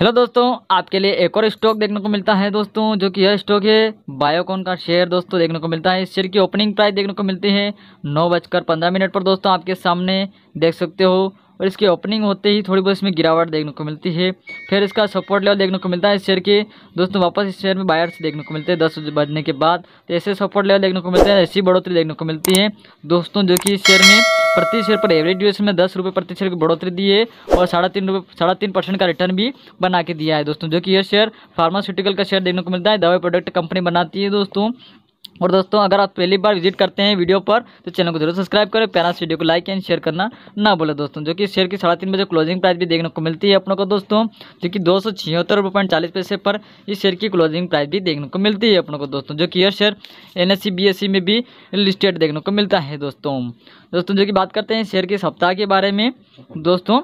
hello दोस्तों आपके लिए एक और स्टॉक देखने को मिलता है दोस्तों जो कि यह स्टॉक है बायोकॉन का शेयर दोस्तों देखने को मिलता है इस शेयर की ओपनिंग प्राइस देखने को मिलती है नौ बजकर पंद्रह मिनट पर दोस्तों आपके सामने देख सकते हो और इसकी ओपनिंग होते ही थोड़ी बहुत इसमें गिरावट देखने को मिलती है फिर इसका सपोर्ट लेवल देखने को मिलता है इस शेयर के दोस्तों वापस इस शेयर में बायर्स देखने को मिलते हैं दस बजने के बाद तो ऐसे सपोर्ट लेवल देखने को मिलते हैं ऐसी बढ़ोतरी देखने को मिलती है दोस्तों जो कि इस शेयर में प्रति शेयर पर एवरेज ड्यूरेशन में दस रुपये प्रति शेयर की बढ़ोतरी दी है और साढ़े तीन रुपये साढ़े तीन परसेंट का रिटर्न भी बना के दिया है दोस्तों जो कि यह शेयर फार्मास्यूटिकल का शेयर देखने को मिलता है दवाई प्रोडक्ट कंपनी बनाती है दोस्तों और दोस्तों अगर आप पहली बार विजिट करते हैं वीडियो पर तो चैनल को जरूर सब्सक्राइब करें पैरा वीडियो को लाइक एंड शेयर करना ना बोले दोस्तों जो कि शेयर की साढ़े तीन बजे क्लोजिंग प्राइस भी देखने को मिलती है अपनों को दोस्तों जो कि दो सौ छिहत्तर रुपये पॉइंट चालीस पैसे पर इस शेयर की क्लोजिंग प्राइस भी देखने को मिलती है अपनों को दोस्तों जो कि यह share N S e, e में भी लिस्टेड देखने को मिलता है दोस्तों दोस्तों जो कि बात करते हैं शेयर के सप्ताह के बारे में दोस्तों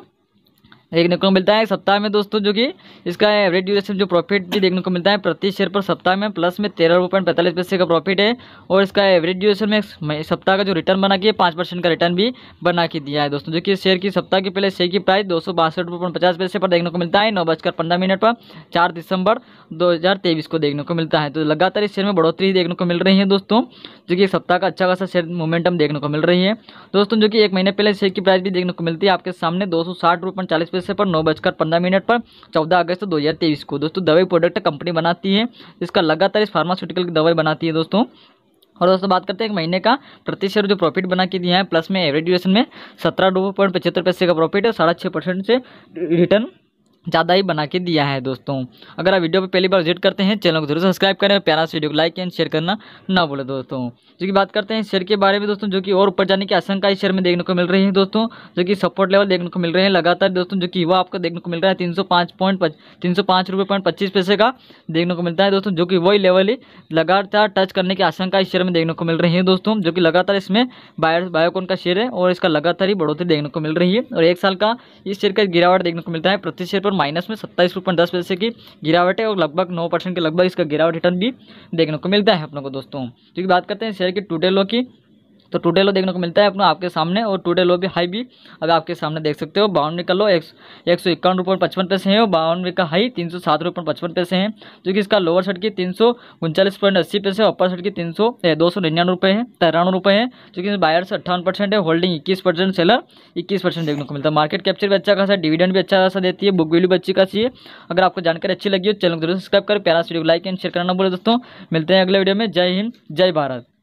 देखने को मिलता है सप्ताह में दोस्तों जो कि इसका एवरेज ड्यूरेशन जो प्रॉफिट भी देखने को मिलता है प्रति शेयर पर सप्ताह में प्लस में तेरह रुपये पॉइंट पैंतालीस पैसे का प्रॉफिट है और इसका एवरेज ड्यूरेशन में सप्ताह का जो रिटर्न बना के पाँच परसेंट का रिटर्न भी बना के दिया है दोस्तों जो कि शेयर की सप्ताह के पहले शेयर की प्राइस दो सौ बासठ पचास पैसे पर देखने को मिलता है नौ बजकर पंद्रह मिनट पर चार दिसंबर दो हज़ार तेईस को देखने को मिलता है तो लगातार इस शेयर में बढ़ोतरी देखने को मिल रही है दोस्तों जो कि सप्ताह का अच्छा खासा शेयर मोमेंटम देखने को मिल रही है दोस्तों जो कि एक महीने पहले शेयर की प्राइस भी देखने को मिलती है आपके सामने दो सौ साठ रुपये चालीस पैसे अगस्त पर नौ बजकर पंद्रह मिनट पर चौदह अगस्त दो हज़ार तेईस को दोस्तों दवाई प्रोडक्ट कंपनी बनाती है इसका लगातार इस फार्मास्यूटिकल की दवाई बनाती है दोस्तों और दोस्तों बात करते हैं एक महीने का प्रतिशत जो प्रॉफिट बना के दिया है प्लस में एवरेज ड्यूरेशन में सत्रह पॉइंट पचहत्तर पैसे का प्रॉफिट है साढ़े छः परसेंट से रिटर्न ज़्यादा ही बना के दिया है दोस्तों अगर आप वीडियो पर पहली बार विजिट करते हैं चैनल को जरूर सब्सक्राइब करें प्यारा से वीडियो को लाइक एंड शेयर करना ना बोले दोस्तों जो कि बात करते हैं शेयर के बारे में दोस्तों जो कि और ऊपर जाने की आशंका इस शेयर में देखने को मिल रही है दोस्तों जो कि सपोर्ट लेवल देखने को मिल रहे हैं लगातार दोस्तों जो कि युवा आपको देखने को मिल रहा है तीन सौ पाँच पॉइंट तीन सौ रुपये पॉइंट पच्चीस पैसे का देखने को मिलता है दोस्तों जो कि वही लेवल ही लगातार टच करने की आशंका इस शेयर में देखने को मिल रही है दोस्तों जो कि लगातार इसमें बायर बायोकॉन का शेयर है और इसका लगातार ही बढ़ोतरी देखने को मिल रही है और एक साल का इस शेयर का गिरावट देखने को मिलता है प्रति शेयर पर माइनस में सत्ताईस रुपये दस पैसे की गिरावट है और लगभग नौ परसेंट के लगभग इसका गिरावट रिटर्न भी देखने को मिलता है अपनों को दोस्तों क्योंकि तो बात करते हैं शेयर की टूटे लो की तो टूडे लो देखने को मिलता है अपना आपके सामने और टूडे लो भी हाई भी अब आपके सामने देख सकते हो बावनवे का लो एक, सौ इक्यावन रुपये पचपन पैसे है और बावनवे का हाई तीन सौ सात रुपये पचपन पैसे हैं जो कि इसका लोअर सेट की तीन सौ उनचालीस पॉइंट अस्सी पैसे अपर सेट की तीन सौ दो सौ निन्यानवे रुपये है तिरानवे रुपये है जो कि बायर से अट्ठावन परसेंट है होल्डिंग इक्कीस परसेंट सेलर इक्कीस परसेंट देखने को मिलता है मार्केट कैप्चर भी अच्छा खासा डिविडेंड भी अच्छा खासा देती है बुक वैल्यू भी अच्छी खासी है अगर आपको जानकारी अच्छी लगी हो चैनल को जरूर सब्सक्राइब करें प्यारा वीडियो को लाइक एंड शेयर करना बोले दोस्तों मिलते हैं अगले वीडियो में जय हिंद जय भारत